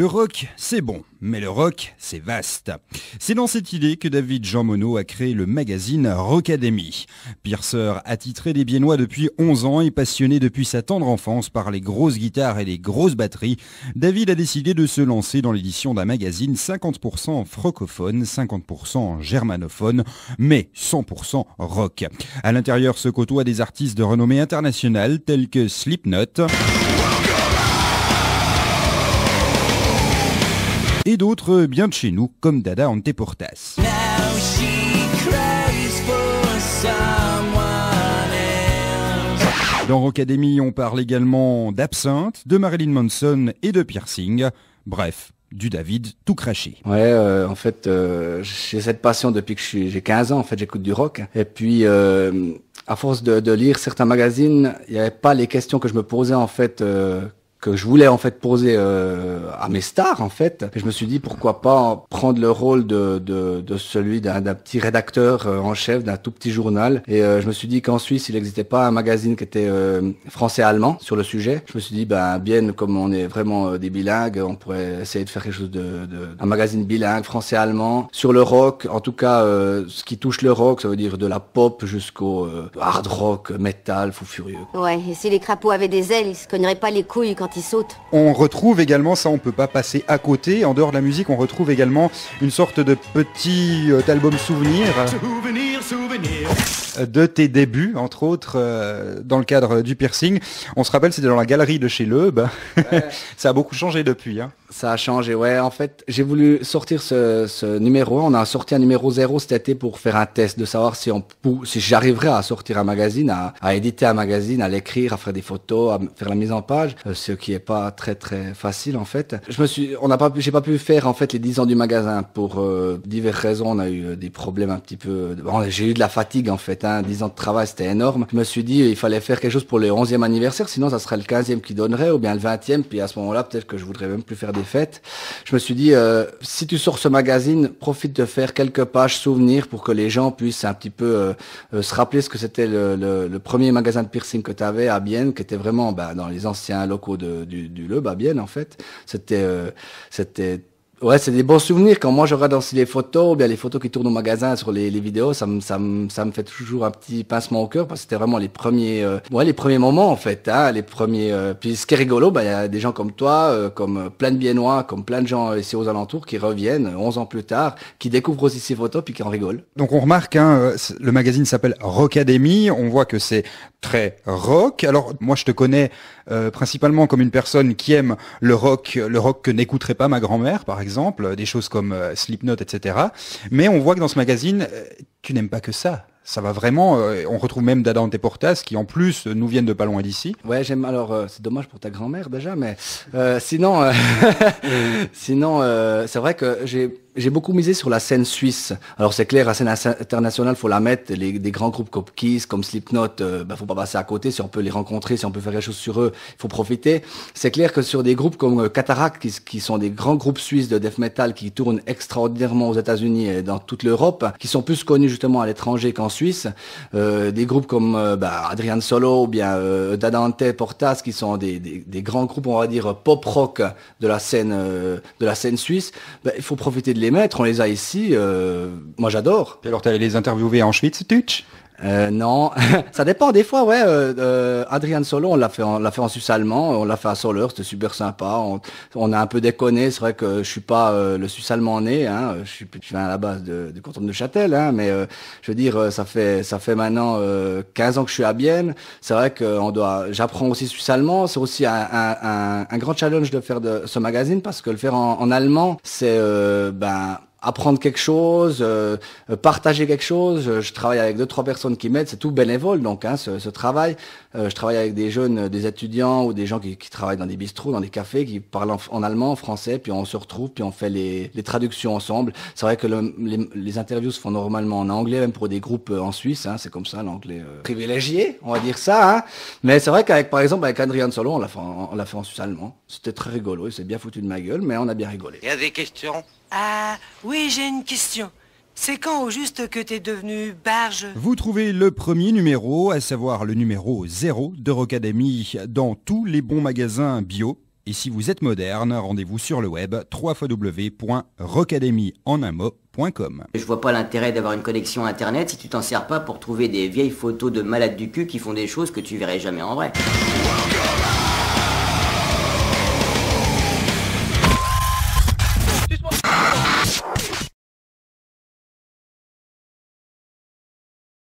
Le rock, c'est bon, mais le rock, c'est vaste. C'est dans cette idée que David Jean Monod a créé le magazine Rockademy. Pierceur attitré des Biennois depuis 11 ans et passionné depuis sa tendre enfance par les grosses guitares et les grosses batteries, David a décidé de se lancer dans l'édition d'un magazine 50% francophone, 50% germanophone, mais 100% rock. À l'intérieur se côtoient des artistes de renommée internationale tels que Slipknot. et d'autres euh, bien de chez nous, comme Dada Anteportas. Dans Rock on parle également d'Absinthe, de Marilyn Manson et de Piercing. Bref, du David tout craché. Ouais, euh, en fait, euh, j'ai cette passion depuis que j'ai 15 ans. En fait, j'écoute du rock. Et puis, à force de, de, lire certains magazines, il n'y avait pas les questions que je me posais en fait que je voulais en fait poser euh, à mes stars en fait. Et je me suis dit pourquoi pas prendre le rôle de, de, de celui d'un petit rédacteur euh, en chef d'un tout petit journal. Et euh, je me suis dit qu'en Suisse il n'existait pas un magazine qui était euh, français-allemand sur le sujet. Je me suis dit ben bien comme on est vraiment des bilingues, on pourrait essayer de faire quelque chose de, de un magazine bilingue français-allemand sur le rock. En tout cas ce qui touche le rock, ça veut dire de la pop jusqu'au hard rock, metal, fou furieux. Ouais, et si les crapauds avaient des ailes, ils se cogneraient pas les couilles quand saute. On retrouve également, ça on peut pas passer à côté, en dehors de la musique, on retrouve également une sorte de petit euh, album souvenir. Euh, de tes débuts, entre autres, euh, dans le cadre du piercing. On se rappelle, c'était dans la galerie de chez Leub. ça a beaucoup changé depuis. Hein. Ça a changé, ouais. En fait, j'ai voulu sortir ce, ce, numéro. On a sorti un numéro zéro cet été pour faire un test de savoir si on, si j'arriverais à sortir un magazine, à, éditer un magazine, à l'écrire, à faire des photos, à faire la mise en page, euh, ce qui est pas très très facile en fait. Je me suis, on n'a pas, j'ai pas pu faire en fait les dix ans du magasin pour euh, diverses raisons. On a eu euh, des problèmes un petit peu. Bon, j'ai eu de la fatigue en fait. Hein. 10 ans de travail, c'était énorme. Je me suis dit, il fallait faire quelque chose pour le 11e anniversaire, sinon ça serait le 15e qui donnerait ou bien le 20e. Puis à ce moment-là, peut-être que je voudrais même plus faire des fait je me suis dit, euh, si tu sors ce magazine, profite de faire quelques pages souvenirs pour que les gens puissent un petit peu euh, euh, se rappeler ce que c'était le, premier magasin de piercing que tu avais à Bienne, qui était vraiment bah, dans les anciens locaux du, du à Bienne en fait. C'était, c'était Ouais, c'est des bons souvenirs. Quand moi je regarde les photos, bien les photos qui tournent au magasin sur les, vidéos, ça me, ça, me, ça me fait toujours un petit pincement au cœur parce que c'était vraiment les premiers, euh, ouais, les premiers moments en fait, hein, les premiers. Euh. puis ce qui est rigolo, bah, il y a des gens comme toi, euh, comme plein de Biennois, comme plein de gens ici aux alentours qui reviennent 11 ans plus tard, qui découvrent aussi ces photos puis qui en rigolent. Donc on remarque, hein, le magazine s'appelle Rockademy. On voit que c'est très rock. Alors moi je te connais principalement comme une personne qui aime le rock, le rock que n'écouterait pas ma grand-mère par exemple exemple, des choses comme euh, Slipknot, etc. Mais on voit que dans ce magazine, euh, tu n'aimes pas que ça ça va vraiment. Euh, on retrouve même Dada Anteportas qui, en plus, nous viennent de pas loin d'ici. Ouais, j'aime. Alors, c'est dommage pour ta grand-mère déjà, mais sinon, sinon, c'est vrai que j'ai j'ai beaucoup misé sur la scène suisse. Alors c'est clair, la scène internationale, faut la mettre. Les, des grands groupes comme Kiss, comme Slipknot, il euh, ben, bah, faut pas passer à côté. Si on peut les rencontrer, si on peut faire quelque chose sur eux, il faut profiter. C'est clair que sur des groupes comme euh, Cataract, qui, sont des grands groupes suisses de death metal qui tournent extraordinairement aux États-Unis et dans toute l'Europe, qui sont plus connus justement à l'étranger qu'en Suisse. Euh, des groupes comme ben, Adrian Solo ou bien Dadante Portas, qui sont des, des, grands groupes, on va dire pop rock de la scène de la scène suisse. Ben, il faut profiter de les maîtres, on les a ici. Euh, moi, j'adore. Et alors, allé les interviewer en Schwitz, euh, non, ça dépend. Des fois, ouais. Euh, euh, Adrian Solo, on l'a fait, en Suisse allemand, on l'a fait à Soler, c'était super sympa. On, a un peu déconné. C'est vrai que je suis pas euh, le Suisse allemand né. Hein. je suis, viens à la base de, du canton de Châtel, hein, mais je veux dire, ça fait, ça fait maintenant 15 ans que je suis à Bienne. C'est vrai que doit. J'apprends aussi Suisse allemand. C'est aussi un, grand challenge de faire de ce magazine parce que le faire en, en allemand, c'est ben apprendre quelque chose, euh, euh, partager quelque chose. Euh, je travaille avec deux trois personnes qui m'aident, c'est tout bénévole donc hein, ce, ce travail. je travaille avec des jeunes, des étudiants ou des gens qui, travaillent dans des bistrots, dans des cafés, qui parlent en, allemand, en français, puis on se retrouve, puis on fait les, traductions ensemble. C'est vrai que les, interviews se font normalement en anglais, même pour des groupes en Suisse, hein, c'est comme ça l'anglais privilégié, on va dire ça. Hein. Mais c'est vrai qu'avec par exemple avec Adrian Solon, on l'a fait, on l'a fait en suisse allemand. C'était très rigolo, il s'est bien foutu de ma gueule, mais on a bien rigolé. Il y a des questions ah, oui, j'ai une question. C'est quand au juste que t'es devenu barge Vous trouvez le premier numéro, à savoir le numéro 0 de Rocademy, dans tous les bons magasins bio. Et si vous êtes moderne, rendez-vous sur le web www.rocademyenunmo.com. Je vois pas l'intérêt d'avoir une connexion internet si tu t'en sers pas pour trouver des vieilles photos de malades du cul qui font des choses que tu verrais jamais en vrai.